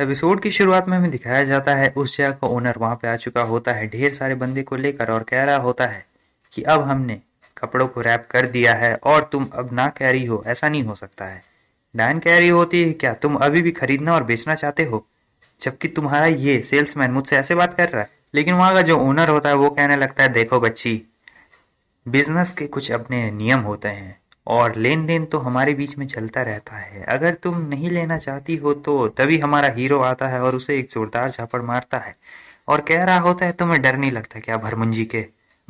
episode की शुरुआत में हमें दिखाया जाता है उस जगह का ओनर वहां पे आ चुका होता है ढेर सारे बंदे को लेकर और कह रहा होता है कि अब हमने कपड़ों को रैप कर दिया है और तुम अब ना कैरी हो ऐसा नहीं हो सकता है डैन कैरी होती है क्या तुम अभी भी खरीदना और बेचना चाहते हो जबकि तुम्हारा ये सेल्समैन मुझसे ऐसे बात कर रहा है लेकिन वहां का जो ओनर होता है वो कहने लगता है देखो बच्ची बिजनेस के कुछ अपने नियम होते हैं और लेन देन तो हमारे बीच में चलता रहता है अगर तुम नहीं लेना चाहती हो तो तभी हमारा हीरो आता है और उसे एक जोरदार झापड़ मारता है और कह रहा होता है तुम्हें डर नहीं लगता क्या भरमुंजी के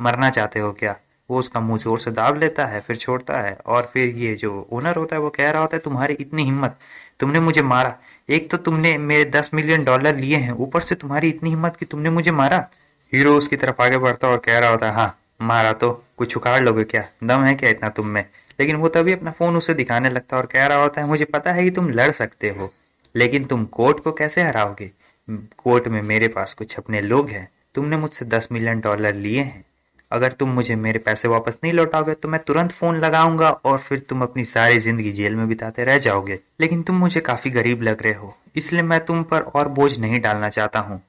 मरना चाहते हो क्या वो उसका मुंह जोर से दाब लेता है फिर छोड़ता है और फिर ये जो ओनर होता है वो कह रहा होता है तुम्हारी इतनी हिम्मत तुमने मुझे मारा एक तो तुमने मेरे दस मिलियन डॉलर लिए हैं ऊपर से तुम्हारी इतनी हिम्मत कि तुमने मुझे मारा हीरो उसकी तरफ आगे बढ़ता और कह रहा होता है हाँ मारा तो कुछ उखाड़ लोगे क्या दम है क्या इतना तुम में लेकिन वो तभी अपना फोन उसे दिखाने लगता है और कह रहा होता है मुझे पता है कि तुम लड़ सकते हो लेकिन तुम कोर्ट को कैसे हराओगे कोर्ट में मेरे पास कुछ अपने लोग हैं तुमने मुझसे दस मिलियन डॉलर लिए हैं अगर तुम मुझे मेरे पैसे वापस नहीं लौटाओगे तो मैं तुरंत फोन लगाऊंगा और फिर तुम अपनी सारी जिंदगी जेल में बिताते रह जाओगे लेकिन तुम मुझे काफी गरीब लग रहे हो इसलिए मैं तुम पर और बोझ नहीं डालना चाहता हूँ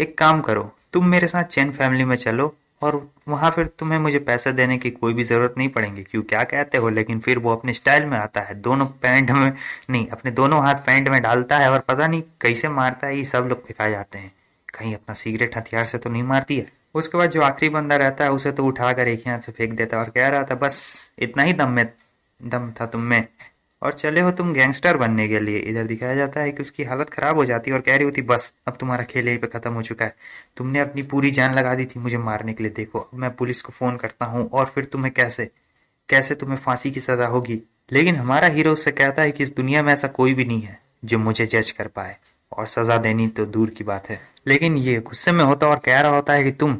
एक काम करो तुम मेरे साथ चैन फैमिली में चलो और वहाँ फिर तुम्हें मुझे पैसे देने की कोई भी ज़रूरत नहीं पड़ेगी क्यों क्या कहते हो लेकिन फिर वो अपने स्टाइल में आता है दोनों पैंट में नहीं अपने दोनों हाथ पैंट में डालता है और पता नहीं कैसे मारता है ये सब लोग फेंका जाते हैं कहीं अपना सिगरेट हथियार से तो नहीं मारती है उसके बाद जो आखिरी बंदा रहता है उसे तो उठाकर एक हाथ से फेंक देता है और कह रहा था बस इतना ही दम में दम था तुम में और चले हो तुम गैंगस्टर बनने के लिए इधर दिखाया जाता है कि उसकी हालत खराब हो जाती है और कह रही होती बस अब तुम्हारा खेल यहीं पे खत्म हो चुका है तुमने अपनी पूरी जान लगा दी थी मुझे मारने के लिए देखो अब मैं पुलिस को फोन करता हूँ और फिर तुम्हें कैसे कैसे तुम्हें फांसी की सजा होगी लेकिन हमारा हीरो उससे कहता है कि इस दुनिया में ऐसा कोई भी नहीं है जो मुझे जज कर पाए और सजा देनी तो दूर की बात है लेकिन ये गुस्से में होता और कह रहा होता है कि तुम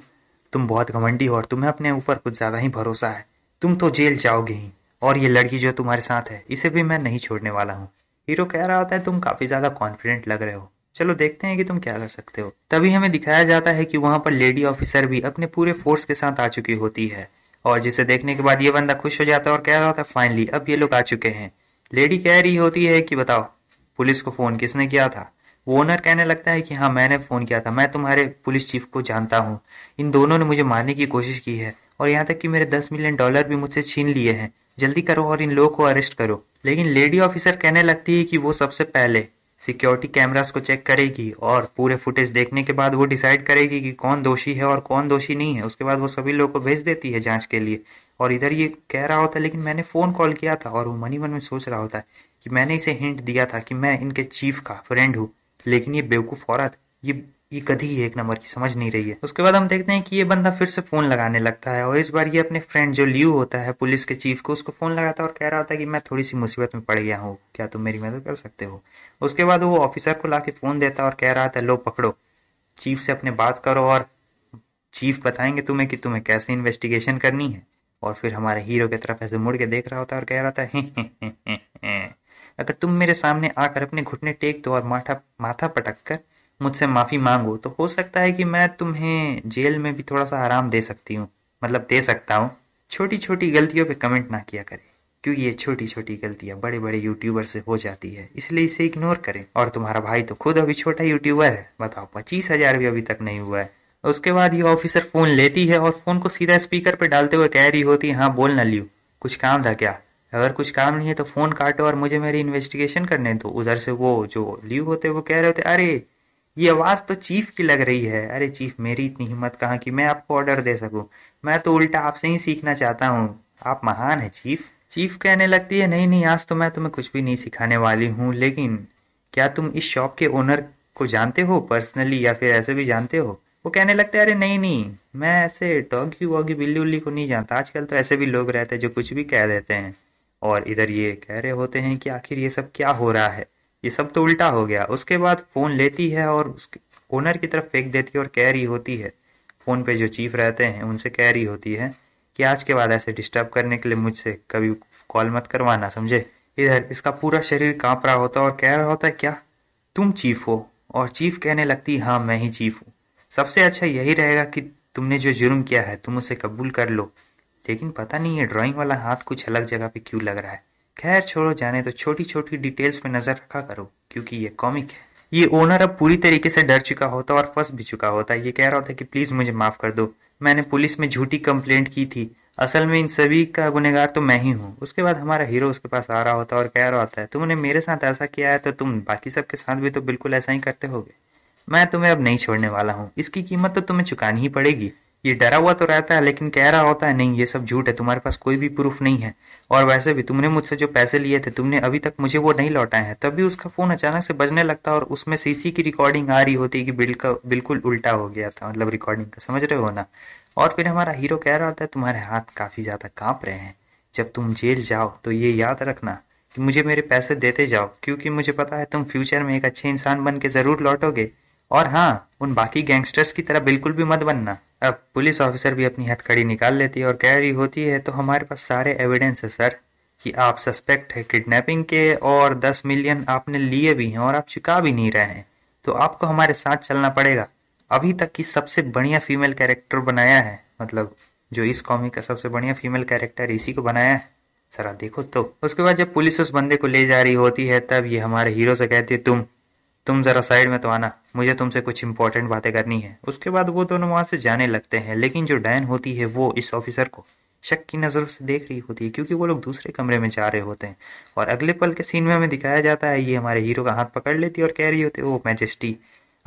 तुम बहुत घमंडी हो और तुम्हें अपने ऊपर कुछ ज्यादा ही भरोसा है तुम तो जेल जाओगे ही और ये लड़की जो तुम्हारे साथ है इसे भी मैं नहीं छोड़ने वाला हूँ हीरो कह रहा होता है तुम काफी ज्यादा कॉन्फिडेंट लग रहे हो चलो देखते हैं कि तुम क्या कर सकते हो तभी हमें दिखाया जाता है कि वहां पर लेडी ऑफिसर भी अपने पूरे फोर्स के साथ आ चुकी होती है और जिसे देखने के बाद ये बंदा खुश हो जाता है और कह रहा होता है फाइनली अब ये लोग आ चुके हैं लेडी कह रही होती है कि बताओ पुलिस को फोन किसने किया था वो ओनर कहने लगता है कि हाँ मैंने फोन किया था मैं तुम्हारे पुलिस चीफ को जानता हूँ इन दोनों ने मुझे मारने की कोशिश की है और यहाँ तक कि मेरे दस मिलियन डॉलर भी मुझसे छीन लिए हैं जल्दी करो और इन लोगों को अरेस्ट करो लेकिन लेडी ऑफिसर कहने लगती है कि वो सबसे पहले सिक्योरिटी कैमरास को चेक करेगी और पूरे फुटेज देखने के बाद वो डिसाइड करेगी कि कौन दोषी है और कौन दोषी नहीं है उसके बाद वो सभी लोगों को भेज देती है जांच के लिए और इधर ये कह रहा होता है लेकिन मैंने फ़ोन कॉल किया था और वो मनी मन में सोच रहा होता है कि मैंने इसे हिंट दिया था कि मैं इनके चीफ का फ्रेंड हूँ लेकिन ये बेवकूफ़ औरत ये ये कधी ही एक नंबर की समझ नहीं रही है उसके बाद हम देखते हैं कि ये बंदा फिर से फोन लगाने लगता है और इस बार ये अपने फ्रेंड जो लियू होता है पुलिस के चीफ को उसको फोन लगाता है और कह रहा होता है कि मैं थोड़ी सी मुसीबत में पड़ गया हूँ क्या तुम मेरी मदद कर सकते हो उसके बाद वो ऑफिसर को ला फोन देता है और कह रहा था लो पकड़ो चीफ से अपने बात करो और चीफ बताएंगे तुम्हें कि तुम्हें कैसे इन्वेस्टिगेशन करनी है और फिर हमारे हीरो की तरफ ऐसे मुड़ के देख रहा होता है और कह रहा था अगर तुम मेरे सामने आकर अपने घुटने टेक दो और माथा माथा पटक कर मुझसे माफ़ी मांगो तो हो सकता है कि मैं तुम्हें जेल में भी थोड़ा सा आराम दे सकती हूँ मतलब दे सकता हूँ छोटी छोटी गलतियों पे कमेंट ना किया करें क्योंकि ये छोटी छोटी गलतियाँ बड़े बड़े यूट्यूबर से हो जाती है इसलिए इसे इग्नोर करें और तुम्हारा भाई तो खुद अभी छोटा यूट्यूबर है बताओ पच्चीस हज़ार भी अभी तक नहीं हुआ है उसके बाद ये ऑफिसर फ़ोन लेती है और फ़ोन को सीधा स्पीकर पे डालते हुए कह रही होती है हाँ बोल ना लियो कुछ काम था क्या अगर कुछ काम नहीं है तो फ़ोन काटो और मुझे मेरी इन्वेस्टिगेशन करने दो उधर से वो जो लियो होते वो कह रहे होते अरे ये आवाज़ तो चीफ की लग रही है अरे चीफ मेरी इतनी हिम्मत कहाँ कि मैं आपको ऑर्डर दे सकूँ मैं तो उल्टा आपसे ही सीखना चाहता हूँ आप महान है चीफ चीफ कहने लगती है नहीं नहीं आज तो मैं तुम्हें कुछ भी नहीं सिखाने वाली हूँ लेकिन क्या तुम इस शॉप के ओनर को जानते हो पर्सनली या फिर ऐसे भी जानते हो वो कहने लगते हैं अरे नहीं नहीं मैं ऐसे डॉगी वॉगी बिल्ली उल्ली को नहीं जानता आजकल तो ऐसे भी लोग रहते हैं जो कुछ भी कह देते हैं और इधर ये कह रहे होते हैं कि आखिर ये सब क्या हो रहा है ये सब तो उल्टा हो गया उसके बाद फ़ोन लेती है और उसके ओनर की तरफ फेंक देती है और कैरी होती है फ़ोन पे जो चीफ रहते हैं उनसे कैरी होती है कि आज के बाद ऐसे डिस्टर्ब करने के लिए मुझसे कभी कॉल मत करवाना समझे इधर इसका पूरा शरीर कांप रहा होता और कह रहा होता है क्या तुम चीफ हो और चीफ कहने लगती हाँ मैं ही चीफ हूँ सबसे अच्छा यही रहेगा कि तुमने जो जुर्म किया है तुम उसे कबूल कर लो लेकिन पता नहीं है ड्राइंग वाला हाथ कुछ अलग जगह पे क्यों लग रहा है खैर छोड़ो जाने तो छोटी छोटी डिटेल्स पे नजर रखा करो क्योंकि ये कॉमिक है ये ओनर अब पूरी तरीके से डर चुका होता और फंस भी चुका होता ये कह रहा होता कि प्लीज मुझे माफ कर दो मैंने पुलिस में झूठी कंप्लेंट की थी असल में इन सभी का गुनेगार तो मैं ही हूँ उसके बाद हमारा हीरो उसके पास आ रहा होता और कह रहा होता है तुमने मेरे साथ ऐसा किया है तो तुम बाकी सबके साथ भी तो बिल्कुल ऐसा ही करते होगे मैं तुम्हें अब नहीं छोड़ने वाला हूँ इसकी कीमत तो तुम्हें चुकानी ही पड़ेगी ये डरा हुआ तो रहता है लेकिन कह रहा होता है नहीं ये सब झूठ है तुम्हारे पास कोई भी प्रूफ नहीं है और वैसे भी तुमने मुझसे जो पैसे लिए थे तुमने अभी तक मुझे वो नहीं लौटाए हैं तभी उसका फोन अचानक से बजने लगता है और उसमें सीसी की रिकॉर्डिंग आ रही होती कि बिल्कुल बिल्कुल उल्टा हो गया था मतलब रिकॉर्डिंग का समझ रहे हो ना और फिर हमारा हीरो कह रहा होता है तुम्हारे हाथ काफी ज्यादा कांप रहे हैं जब तुम जेल जाओ तो ये याद रखना कि मुझे मेरे पैसे देते जाओ क्योंकि मुझे पता है तुम फ्यूचर में एक अच्छे इंसान बन के जरूर लौटोगे और हाँ उन बाकी गैंगस्टर्स की तरह बिल्कुल भी मत बनना अब पुलिस ऑफिसर भी अपनी हथकड़ी निकाल लेती है और कह रही होती है तो हमारे पास सारे एविडेंस है सर कि आप सस्पेक्ट है किडनैपिंग के और दस मिलियन आपने लिए भी हैं और आप चुका भी नहीं रहे हैं तो आपको हमारे साथ चलना पड़ेगा अभी तक की सबसे बढ़िया फीमेल कैरेक्टर बनाया है मतलब जो इस कॉमिक का सबसे बढ़िया फीमेल कैरेक्टर इसी को बनाया है आप देखो तो उसके बाद जब पुलिस उस बंदे को ले जा रही होती है तब ये हमारे हीरो से कहती है तुम तुम जरा साइड में तो आना मुझे तुमसे कुछ इंपॉर्टेंट बातें करनी है उसके बाद वो दोनों वहां से जाने लगते हैं लेकिन जो डैन होती है वो इस ऑफिसर को शक की नज़र से देख रही होती है क्योंकि वो लोग दूसरे कमरे में जा रहे होते हैं और अगले पल के सीन में हमें दिखाया जाता है ये हमारे हीरो का हाथ पकड़ लेती है और कह रही होती है वो मैजेस्टी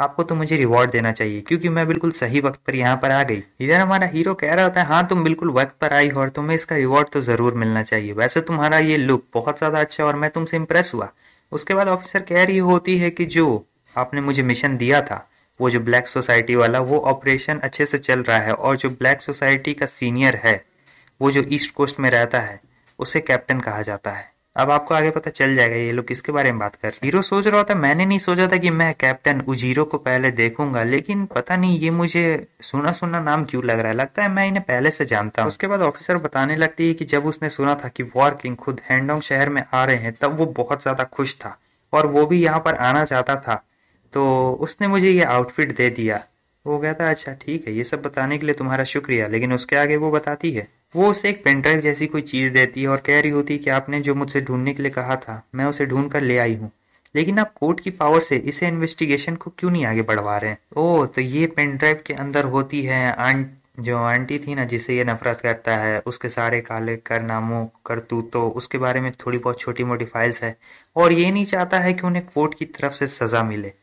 आपको तो मुझे रिवॉर्ड देना चाहिए क्योंकि मैं बिल्कुल सही वक्त पर यहाँ पर आ गई इधर हमारा हीरो कह रहा होता है हाँ तुम बिल्कुल वक्त पर आई हो और तुम्हें इसका रिवॉर्ड तो ज़रूर मिलना चाहिए वैसे तुम्हारा ये लुक बहुत ज़्यादा अच्छा और मैं तुमसे इम्प्रेस हुआ उसके बाद ऑफिसर कह रही होती है कि जो आपने मुझे मिशन दिया था वो जो ब्लैक सोसाइटी वाला वो ऑपरेशन अच्छे से चल रहा है और जो ब्लैक सोसाइटी का सीनियर है वो जो ईस्ट कोस्ट में रहता है उसे कैप्टन कहा जाता है अब आपको आगे पता चल जाएगा ये लोग किसके बारे में बात कर रहे हीरो सोच रहा था मैंने नहीं सोचा था कि मैं कैप्टन उजीरो को पहले देखूंगा लेकिन पता नहीं ये मुझे सुना सुना नाम क्यों लग रहा है लगता है मैं इन्हें पहले से जानता हूँ उसके बाद ऑफिसर बताने लगती है कि जब उसने सुना था कि वॉर किंग खुद हैंडोंग शहर में आ रहे हैं तब वो बहुत ज्यादा खुश था और वो भी यहाँ पर आना चाहता था तो उसने मुझे ये आउटफिट दे दिया वो कहता अच्छा ठीक है ये सब बताने के लिए तुम्हारा शुक्रिया लेकिन उसके आगे वो बताती है वो उसे एक पेनड्राइव जैसी कोई चीज़ देती है और कह रही होती कि आपने जो मुझसे ढूंढने के लिए कहा था मैं उसे ढूंढ कर ले आई हूँ लेकिन आप कोर्ट की पावर से इसे इन्वेस्टिगेशन को क्यों नहीं आगे बढ़वा रहे हैं ओ तो ये पेनड्राइव के अंदर होती है आंट जो आंटी थी ना जिसे ये नफरत करता है उसके सारे काले करनामों करतूतों उसके बारे में थोड़ी बहुत छोटी मोटी फाइल्स है और ये नहीं चाहता है कि उन्हें कोर्ट की तरफ से सज़ा मिले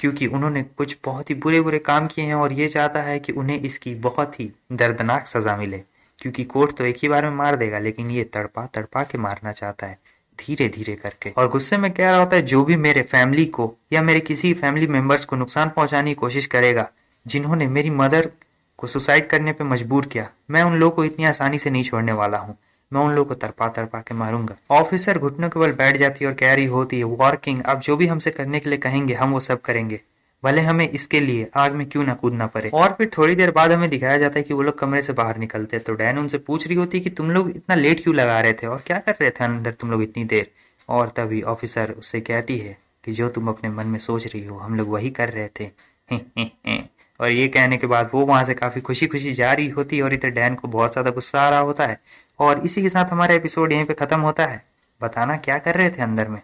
क्योंकि उन्होंने कुछ बहुत ही बुरे बुरे काम किए हैं और ये चाहता है कि उन्हें इसकी बहुत ही दर्दनाक सज़ा मिले क्योंकि कोर्ट तो एक ही बार में मार देगा लेकिन ये तड़पा तड़पा के मारना चाहता है धीरे धीरे करके और गुस्से में कह रहा होता है जो भी मेरे फैमिली को या मेरे किसी फैमिली मेंबर्स को नुकसान पहुंचाने की कोशिश करेगा जिन्होंने मेरी मदर को सुसाइड करने पे मजबूर किया मैं उन लोगों को इतनी आसानी से नहीं छोड़ने वाला हूँ मैं उन लोगों को तरपा तरपा के मारूंगा ऑफिसर घुटनों के बल बैठ जाती है और कह रही होती है वॉर अब जो भी हमसे करने के लिए कहेंगे हम वो सब करेंगे भले हमें इसके लिए आग में क्यों ना कूदना पड़े और फिर थोड़ी देर बाद हमें दिखाया जाता है कि वो लोग कमरे से बाहर निकलते हैं तो डैन उनसे पूछ रही होती है कि तुम लोग इतना लेट क्यों लगा रहे थे और क्या कर रहे थे अंदर तुम लोग इतनी देर और तभी ऑफिसर उससे कहती है कि जो तुम अपने मन में सोच रही हो हम लोग वही कर रहे थे और ये कहने के बाद वो वहां से काफ़ी खुशी खुशी जा रही होती है और इधर डैन को बहुत ज़्यादा गुस्सा आ रहा होता है और इसी के साथ हमारा एपिसोड यहीं पे ख़त्म होता है बताना क्या कर रहे थे अंदर में